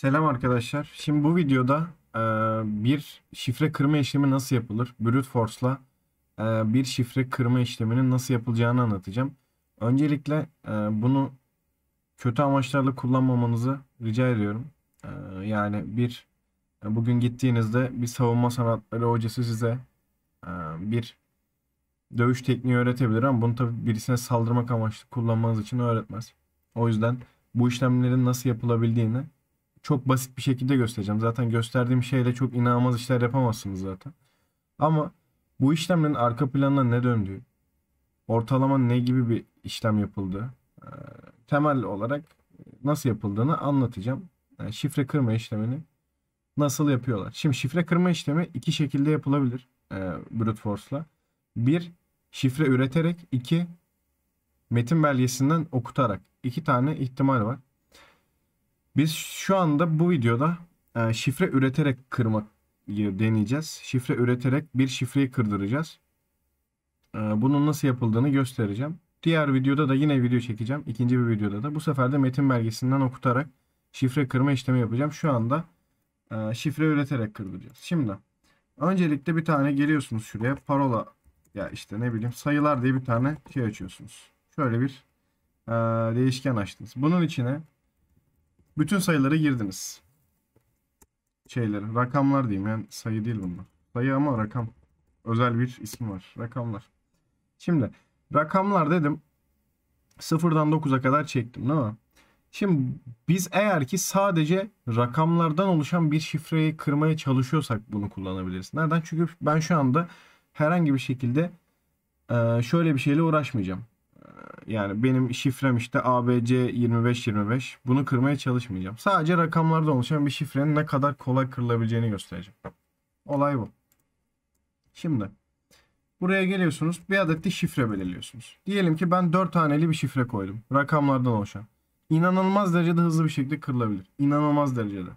Selam arkadaşlar. Şimdi bu videoda e, bir şifre kırma işlemi nasıl yapılır? Brute Force'la e, bir şifre kırma işleminin nasıl yapılacağını anlatacağım. Öncelikle e, bunu kötü amaçlarla kullanmamanızı rica ediyorum. E, yani bir e, bugün gittiğinizde bir savunma sanatları hocası size e, bir dövüş tekniği öğretebilir ama bunu tabii birisine saldırmak amaçlı kullanmanız için öğretmez. O yüzden bu işlemlerin nasıl yapılabildiğini çok basit bir şekilde göstereceğim. Zaten gösterdiğim şeyle çok inanılmaz işler yapamazsınız zaten. Ama bu işlemlerin arka planına ne döndüğü, ortalama ne gibi bir işlem yapıldığı, ee, temel olarak nasıl yapıldığını anlatacağım. Yani şifre kırma işlemini nasıl yapıyorlar. Şimdi şifre kırma işlemi iki şekilde yapılabilir e, brute force'la. Bir, şifre üreterek. iki metin belgesinden okutarak. iki tane ihtimal var. Biz şu anda bu videoda e, şifre üreterek kırmak deneyeceğiz. Şifre üreterek bir şifreyi kırdıracağız. E, bunun nasıl yapıldığını göstereceğim. Diğer videoda da yine video çekeceğim. İkinci bir videoda da. Bu sefer de metin belgesinden okutarak şifre kırma işlemi yapacağım. Şu anda e, şifre üreterek kırdıracağız. Şimdi öncelikle bir tane geliyorsunuz şuraya. Parola ya işte ne bileyim sayılar diye bir tane şey açıyorsunuz. Şöyle bir e, değişken açtınız. Bunun içine bütün sayıları girdiniz. Şeyleri. Rakamlar diyeyim yani sayı değil bunlar. Sayı ama rakam. Özel bir ismi var. Rakamlar. Şimdi rakamlar dedim. Sıfırdan 9'a kadar çektim değil mi? Şimdi biz eğer ki sadece rakamlardan oluşan bir şifreyi kırmaya çalışıyorsak bunu kullanabiliriz. Nereden? Çünkü ben şu anda herhangi bir şekilde şöyle bir şeyle uğraşmayacağım yani benim şifrem işte ABC 2525. Bunu kırmaya çalışmayacağım. Sadece rakamlarda oluşan bir şifrenin ne kadar kolay kırılabileceğini göstereceğim. Olay bu. Şimdi buraya geliyorsunuz. Bir adet de şifre belirliyorsunuz. Diyelim ki ben 4 taneli bir şifre koydum. Rakamlardan oluşan. İnanılmaz derecede hızlı bir şekilde kırılabilir. İnanılmaz derecede.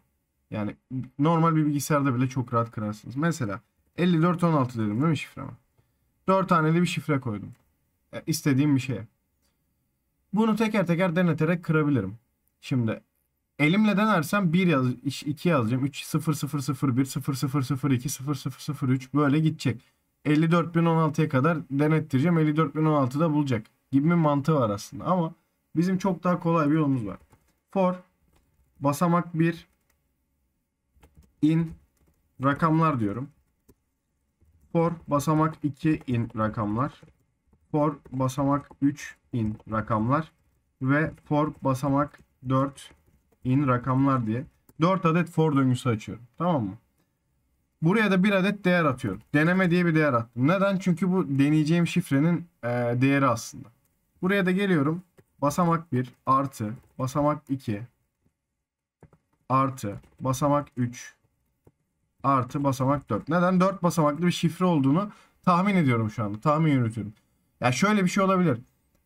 Yani normal bir bilgisayarda bile çok rahat kırarsınız. Mesela 5416 dedim değil mi şifreme? 4 taneli bir şifre koydum. E, istediğim bir şeye. Bunu teker teker deneterek kırabilirim. Şimdi elimle denersem 1 yaz 2 yazacağım. 3 0 0 0 1 0 0 0 2 0 0 0 3 böyle gidecek. 54.016'ya kadar denettireceğim. 54.016'da bulacak gibi bir mantığı var aslında. Ama bizim çok daha kolay bir yolumuz var. For basamak 1 in rakamlar diyorum. For basamak 2 in rakamlar for basamak 3 in rakamlar ve for basamak 4 in rakamlar diye 4 adet for döngüsü açıyorum. Tamam mı? Buraya da bir adet değer atıyorum. Deneme diye bir değer attım. Neden? Çünkü bu deneyeceğim şifrenin e, değeri aslında. Buraya da geliyorum. Basamak 1 artı basamak 2 artı basamak 3 artı basamak 4. Neden? 4 basamaklı bir şifre olduğunu tahmin ediyorum şu anda. Tahmin yürütüyorum. Ya şöyle bir şey olabilir.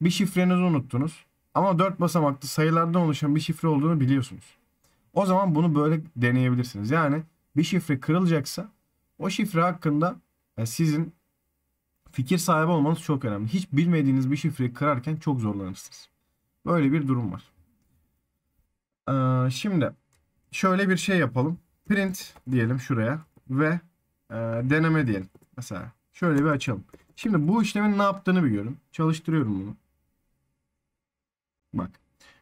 Bir şifrenizi unuttunuz ama dört basamaklı sayılardan oluşan bir şifre olduğunu biliyorsunuz. O zaman bunu böyle deneyebilirsiniz. Yani bir şifre kırılacaksa o şifre hakkında e, sizin fikir sahibi olmanız çok önemli. Hiç bilmediğiniz bir şifreyi kırarken çok zorlanırsınız. Böyle bir durum var. Ee, şimdi şöyle bir şey yapalım. Print diyelim şuraya ve e, deneme diyelim. Mesela şöyle bir açalım. Şimdi bu işlemin ne yaptığını biliyorum. Çalıştırıyorum bunu. Bak.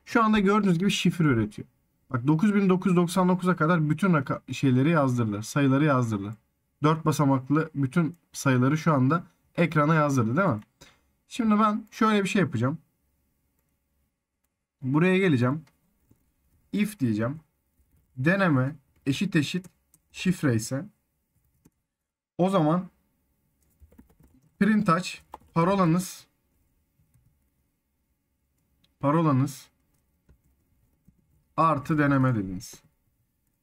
Şu anda gördüğünüz gibi şifre üretiyor. Bak 9999'a kadar bütün şeyleri yazdırdı, Sayıları yazdırdı. 4 basamaklı bütün sayıları şu anda ekrana yazdırdı değil mi? Şimdi ben şöyle bir şey yapacağım. Buraya geleceğim. If diyeceğim. Deneme eşit eşit şifre ise o zaman Print Touch, Parolanız. Parolanız. Artı deneme dediniz.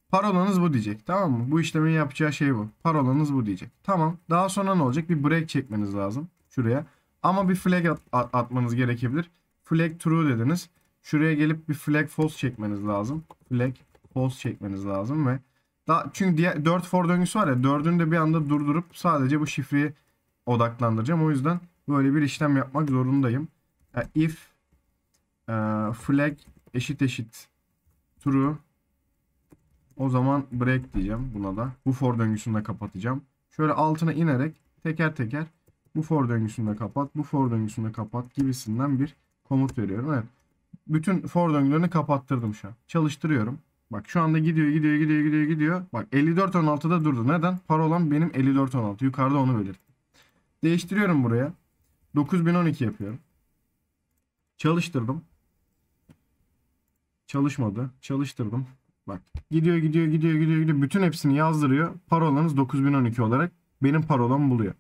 Parolanız bu diyecek. Tamam mı? Bu işlemin yapacağı şey bu. Parolanız bu diyecek. Tamam. Daha sonra ne olacak? Bir break çekmeniz lazım. Şuraya. Ama bir flag at at atmanız gerekebilir. Flag true dediniz. Şuraya gelip bir flag false çekmeniz lazım. Flag false çekmeniz lazım ve daha, çünkü diğer 4 for döngüsü var ya 4'ünü de bir anda durdurup sadece bu şifreyi odaklandıracağım. O yüzden böyle bir işlem yapmak zorundayım. If e, flag eşit eşit true o zaman break diyeceğim buna da. Bu for döngüsünü de kapatacağım. Şöyle altına inerek teker teker bu for döngüsünü de kapat, bu for döngüsünü de kapat gibisinden bir komut veriyorum. Evet. Bütün for döngülerini kapattırdım şu an. Çalıştırıyorum. Bak şu anda gidiyor, gidiyor, gidiyor, gidiyor, gidiyor. Bak 54.16'da durdu. Neden? Parolam benim 54.16. Yukarıda onu belirttim. Değiştiriyorum buraya. 9012 yapıyorum. Çalıştırdım. Çalışmadı. Çalıştırdım. Bak gidiyor gidiyor gidiyor gidiyor gidiyor. Bütün hepsini yazdırıyor. Parolanız 9012 olarak benim parolamı buluyor.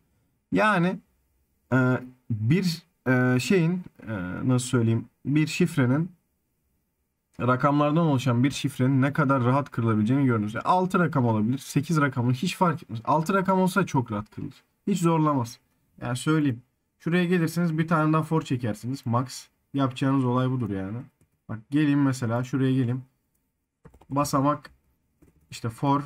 Yani e, bir e, şeyin e, nasıl söyleyeyim bir şifrenin rakamlardan oluşan bir şifrenin ne kadar rahat kırılabileceğini görünüz. Yani 6 rakam olabilir, 8 rakam hiç fark etmez. 6 rakam olsa çok rahat kırılır. Hiç zorlamaz. Yani söyleyeyim. Şuraya gelirsiniz bir tane daha for çekersiniz. Max. Yapacağınız olay budur yani. Bak geleyim mesela şuraya geleyim. Basamak işte for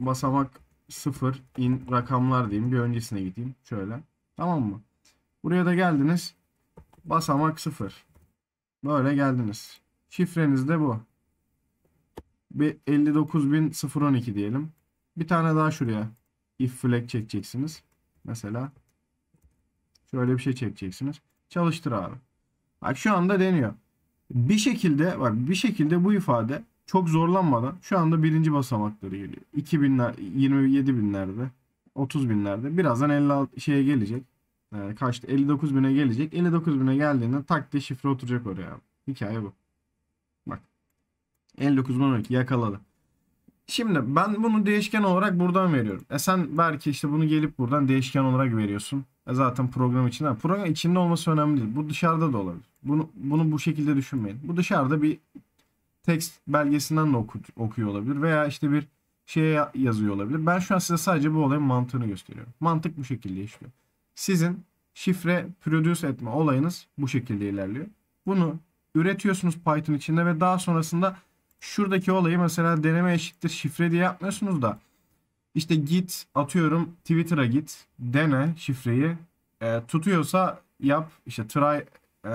basamak 0 in rakamlar diyeyim. Bir öncesine gideyim. Şöyle. Tamam mı? Buraya da geldiniz. Basamak 0. Böyle geldiniz. Şifreniz de bu. Bir 59012 diyelim. Bir tane daha şuraya if flag çekeceksiniz. Mesela Şöyle bir şey çekeceksiniz. Çalıştır abi. Bak şu anda deniyor. Bir şekilde bak bir şekilde bu ifade çok zorlanmadan şu anda birinci basamakları geliyor. 2000'ler, 27 binlerde, 30 binlerde. Birazdan 56 şeye gelecek. Yani ee, kaçtı? 59 bine gelecek. 59 bine geldiğinde tak diye şifre oturacak oraya. Abi. Hikaye bu. Bak. 59 12 yakaladı. Şimdi ben bunu değişken olarak buradan veriyorum. E sen belki işte bunu gelip buradan değişken olarak veriyorsun. Zaten program için, Program içinde olması önemli değil. Bu dışarıda da olabilir. Bunu, bunu bu şekilde düşünmeyin. Bu dışarıda bir tekst belgesinden de oku, okuyor olabilir. Veya işte bir şeye yazıyor olabilir. Ben şu an size sadece bu olayın mantığını gösteriyorum. Mantık bu şekilde işliyor. Sizin şifre produce etme olayınız bu şekilde ilerliyor. Bunu üretiyorsunuz Python içinde ve daha sonrasında şuradaki olayı mesela deneme eşittir şifre diye yapmıyorsunuz da işte git atıyorum Twitter'a git dene şifreyi e, tutuyorsa yap işte try e,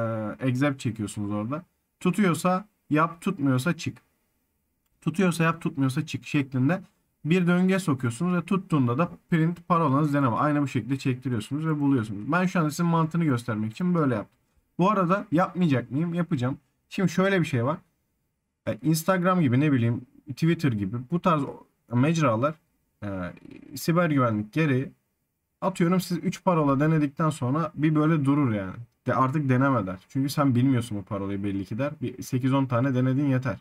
except çekiyorsunuz orada. Tutuyorsa yap tutmuyorsa çık. Tutuyorsa yap tutmuyorsa çık şeklinde bir döngüye sokuyorsunuz ve tuttuğunda da print parolanız deneme. Aynı bu şekilde çektiriyorsunuz ve buluyorsunuz. Ben şu an sizin mantığını göstermek için böyle yaptım. Bu arada yapmayacak mıyım? Yapacağım. Şimdi şöyle bir şey var. E, Instagram gibi ne bileyim Twitter gibi bu tarz mecralar e, siber güvenlik gereği atıyorum siz 3 parola denedikten sonra bir böyle durur yani. De artık deneme der. Çünkü sen bilmiyorsun bu parolayı belli ki der. Bir 8-10 tane denedin yeter.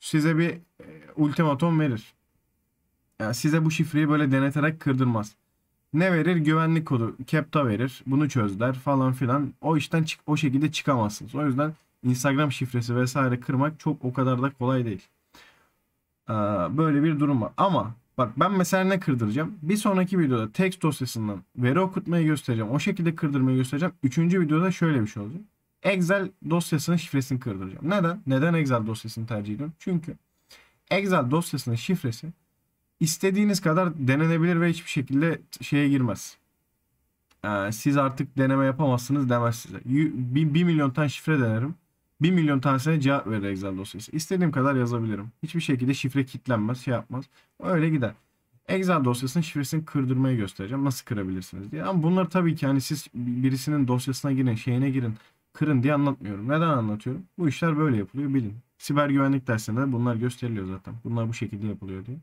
Size bir e, ultimatom verir. Yani size bu şifreyi böyle deneterek kırdırmaz. Ne verir? Güvenlik kodu. Kepta verir. Bunu çöz falan filan. O işten çık o şekilde çıkamazsınız. O yüzden Instagram şifresi vesaire kırmak çok o kadar da kolay değil. Ee, böyle bir durum var. Ama Bak ben mesela ne kırdıracağım? Bir sonraki videoda text dosyasından veri okutmayı göstereceğim. O şekilde kırdırmayı göstereceğim. Üçüncü videoda şöyle bir şey olacak. Excel dosyasının şifresini kırdıracağım. Neden? Neden Excel dosyasını tercih ediyorum? Çünkü Excel dosyasının şifresi istediğiniz kadar denenebilir ve hiçbir şekilde şeye girmez. Ee, siz artık deneme yapamazsınız demez size. 1 milyon tane şifre denerim. 1 milyon tane cevap verir Excel dosyası. İstediğim kadar yazabilirim. Hiçbir şekilde şifre kilitlenmez, şey yapmaz. Öyle gider. Excel dosyasının şifresini kırdırmayı göstereceğim. Nasıl kırabilirsiniz diye. Ama bunları tabii ki hani siz birisinin dosyasına girin, şeyine girin, kırın diye anlatmıyorum. Neden anlatıyorum? Bu işler böyle yapılıyor bilin. Siber güvenlik dersinde bunlar gösteriliyor zaten. Bunlar bu şekilde yapılıyor diye.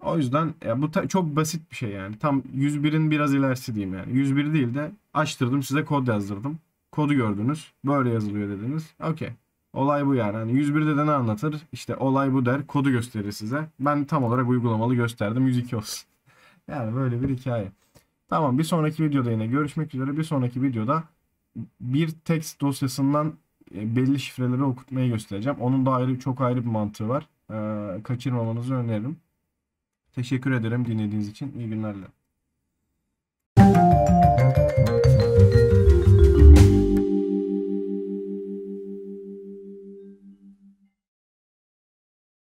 O yüzden ya bu çok basit bir şey yani. Tam 101'in biraz ilerisi diyeyim yani. 101 değil de açtırdım size kod yazdırdım kodu gördünüz. Böyle yazılıyor dediniz. Okey. Olay bu yani. Hani 101'de de ne anlatır? İşte olay bu der. Kodu gösterir size. Ben tam olarak uygulamalı gösterdim. 102 olsun. yani böyle bir hikaye. Tamam bir sonraki videoda yine görüşmek üzere. Bir sonraki videoda bir text dosyasından e, belli şifreleri okutmayı göstereceğim. Onun da ayrı çok ayrı bir mantığı var. Ee, kaçırmamanızı öneririm. Teşekkür ederim dinlediğiniz için. İyi günlerle. dilerim.